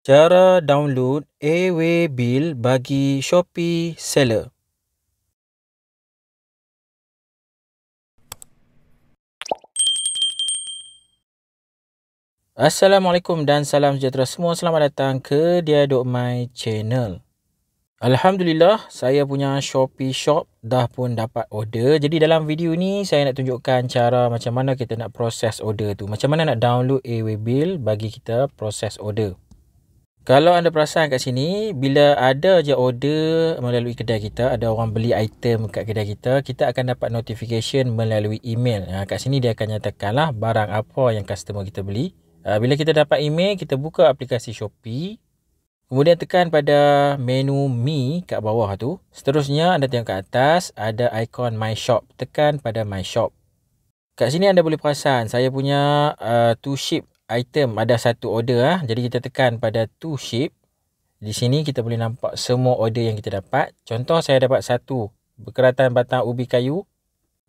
Cara download AW Bill bagi Shopee Seller. Assalamualaikum dan salam sejahtera semua. Selamat datang ke Diadok My Channel. Alhamdulillah, saya punya Shopee Shop dah pun dapat order. Jadi dalam video ni, saya nak tunjukkan cara macam mana kita nak proses order tu. Macam mana nak download AW Bill bagi kita proses order. Kalau anda perasan kat sini, bila ada je order melalui kedai kita, ada orang beli item kat kedai kita, kita akan dapat notification melalui email. Ha, kat sini dia akan nyatakanlah barang apa yang customer kita beli. Ha, bila kita dapat email, kita buka aplikasi Shopee. Kemudian tekan pada menu Me kat bawah tu. Seterusnya anda tengok kat atas, ada ikon My Shop. Tekan pada My Shop. Kat sini anda boleh perasan saya punya uh, to ship item ada satu order ah. Jadi kita tekan pada to ship. Di sini kita boleh nampak semua order yang kita dapat. Contoh saya dapat satu berkeratan batang ubi kayu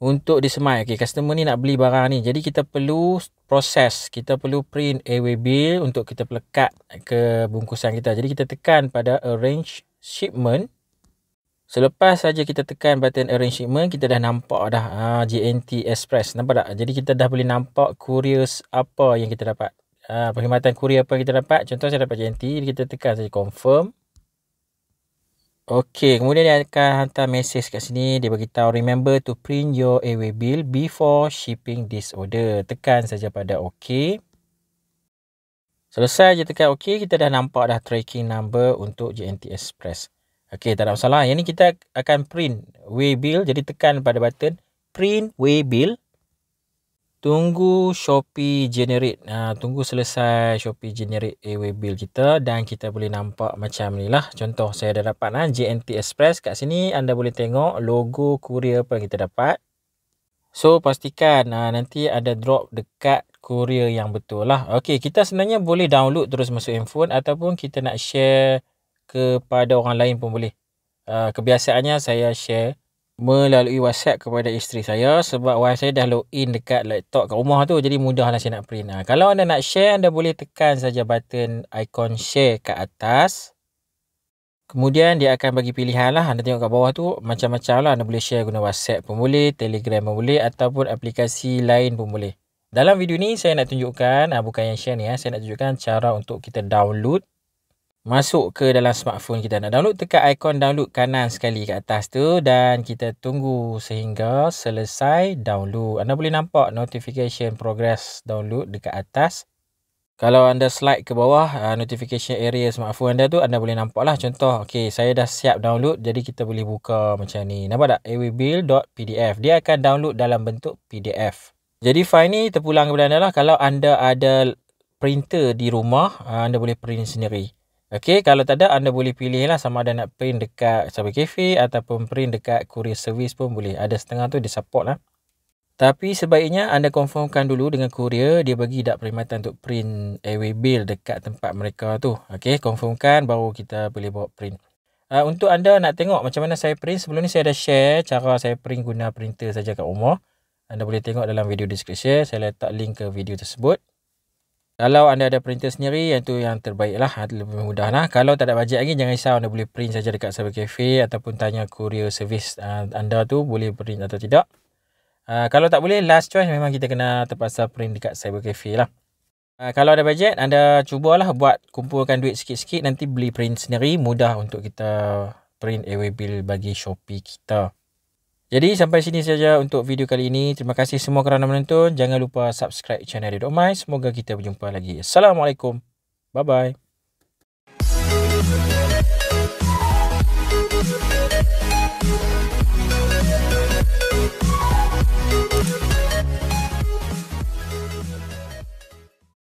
untuk disemai. Okey, customer ni nak beli barang ni. Jadi kita perlu proses. Kita perlu print away bill untuk kita pelekat ke bungkusan kita. Jadi kita tekan pada arrange shipment. Selepas saja kita tekan button arrange shipment, kita dah nampak dah ha, ah, GNT Express. Nampak tak? Jadi kita dah boleh nampak kurius apa yang kita dapat. Ha, perkhidmatan kurier apa kita dapat. Contoh saya dapat JNT Jadi kita tekan saja confirm. Okey, kemudian dia akan hantar mesej kat sini. Dia beritahu remember to print your away bill before shipping this order. Tekan saja pada OK. Selesai je tekan OK, kita dah nampak dah tracking number untuk JNT Express. Okey, tak ada masalah. Yang ni kita akan print way bill. Jadi tekan pada button print way bill. Tunggu Shopee generate. Ha, tunggu selesai Shopee generate away eh, bill kita. Dan kita boleh nampak macam ni lah. Contoh saya dah dapat ha, ah, JNT Express. Kat sini anda boleh tengok logo courier apa yang kita dapat. So pastikan ha, nanti ada drop dekat courier yang betul lah. Okey kita sebenarnya boleh download terus masuk handphone. Ataupun kita nak share kepada orang lain pun boleh. Uh, kebiasaannya saya share melalui WhatsApp kepada isteri saya sebab wife saya dah login dekat laptop kat rumah tu jadi mudahlah saya nak print. Uh, kalau anda nak share anda boleh tekan saja button icon share kat atas. Kemudian dia akan bagi pilihan lah. Anda tengok kat bawah tu macam-macam lah. Anda boleh share guna WhatsApp pun boleh, Telegram pun boleh ataupun aplikasi lain pun boleh. Dalam video ni saya nak tunjukkan, ah, bukan yang share ni ya. Saya nak tunjukkan cara untuk kita download Masuk ke dalam smartphone kita nak download tekan ikon download kanan sekali ke atas tu dan kita tunggu sehingga selesai download. Anda boleh nampak notification progress download dekat atas. Kalau anda slide ke bawah ah, notification area smartphone anda tu anda boleh nampak lah contoh okay, saya dah siap download jadi kita boleh buka macam ni. Nampak tak? awbill.pdf dia akan download dalam bentuk PDF. Jadi file ni terpulang kepada anda lah kalau anda ada printer di rumah ah, anda boleh print sendiri. Okey, kalau tak ada anda boleh pilih lah sama ada nak print dekat cyber cafe ataupun print dekat courier service pun boleh. Ada setengah tu dia support lah. Tapi sebaiknya anda confirmkan dulu dengan courier dia bagi dak perkhidmatan untuk print airway bill dekat tempat mereka tu. Okey, confirmkan baru kita boleh bawa print. Uh, untuk anda nak tengok macam mana saya print, sebelum ni saya dah share cara saya print guna printer saja kat rumah. Anda boleh tengok dalam video description, saya letak link ke video tersebut. Kalau anda ada printer sendiri, yang tu yang terbaik lah. Ha, lebih mudah lah. Kalau tak ada bajet lagi, jangan risau. Anda boleh print saja dekat Cyber Cafe ataupun tanya courier service ha, anda tu boleh print atau tidak. Ha, kalau tak boleh, last choice memang kita kena terpaksa print dekat Cyber Cafe lah. kalau ada bajet, anda cubalah buat kumpulkan duit sikit-sikit. Nanti beli print sendiri. Mudah untuk kita print away eh, bill bagi Shopee kita. Jadi sampai sini saja untuk video kali ini. Terima kasih semua kerana menonton. Jangan lupa subscribe channel Dedok Mai. Semoga kita berjumpa lagi. Assalamualaikum. Bye-bye.